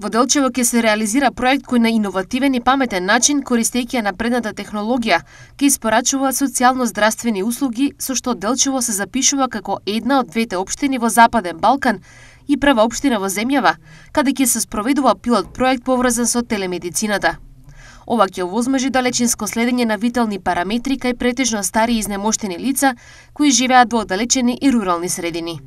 Во Делчево ќе се реализира проект кој на иновативен и паметен начин, користејќи ја напредната технологија, ќе испорачува социјално-здравствени услуги, со што Делчево се запишува како една од двете општини во Западен Балкан и прва општина во земјава, каде ќе се спроведува пилот проект поврзан со телемедицината. Ова ќе овозможи далечинско следење на витални параметри кај претежно стари и изнемоштени лица кои живеат во оддалечени и рурални средини.